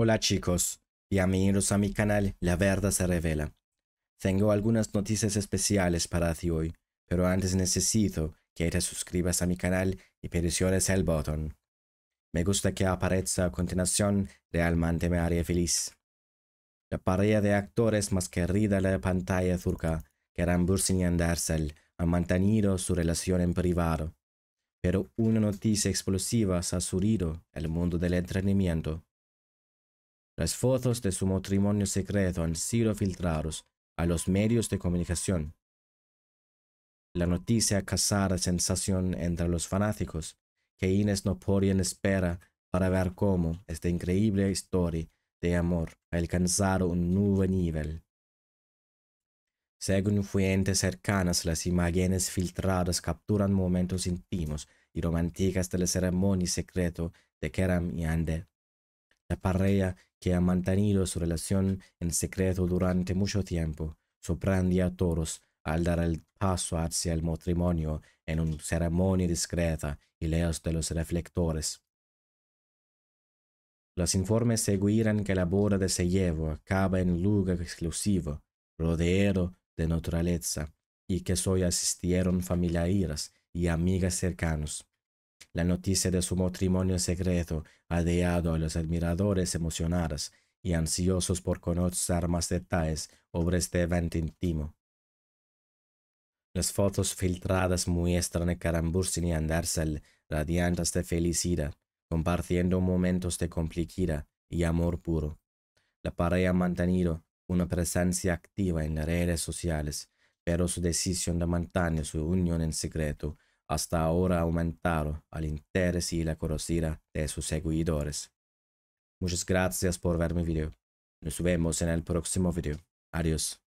Hola chicos, bienvenidos a mi canal La Verdad se Revela. Tengo algunas noticias especiales para ti hoy, pero antes necesito que te suscribas a mi canal y presiones el botón. Me gusta que aparezca a continuación, realmente me haría feliz. La pareja de actores más querida de la pantalla turca, Kerem Bursin y Andersel, han mantenido su relación en privado. Pero una noticia explosiva ha surgido el mundo del entretenimiento. Las fotos de su matrimonio secreto han sido filtrados a los medios de comunicación. La noticia ha causado sensación entre los fanáticos, que Inés no podían esperar para ver cómo esta increíble historia de amor ha alcanzado un nuevo nivel. Según fuentes cercanas, las imágenes filtradas capturan momentos íntimos y románticos de la ceremonia secreto de Kerem y Ande. La pareja que ha mantenido su relación en secreto durante mucho tiempo, sorprende a todos al dar el paso hacia el matrimonio en una ceremonia discreta y lejos de los reflectores. Los informes seguirán que la boda de Sellevo acaba en un lugar exclusivo, rodeado de naturaleza, y que solo asistieron familiares y amigas cercanos. La noticia de su matrimonio secreto ha dejado a los admiradores emocionados y ansiosos por conocer más detalles sobre este evento íntimo. Las fotos filtradas muestran a Karambursin y Andersel radiantes de felicidad, compartiendo momentos de complicidad y amor puro. La pareja ha mantenido una presencia activa en las redes sociales, pero su decisión de mantener su unión en secreto hasta ahora ha aumentado al interés y la curiosidad de sus seguidores. Muchas gracias por ver mi video. Nos vemos en el próximo video. Adiós.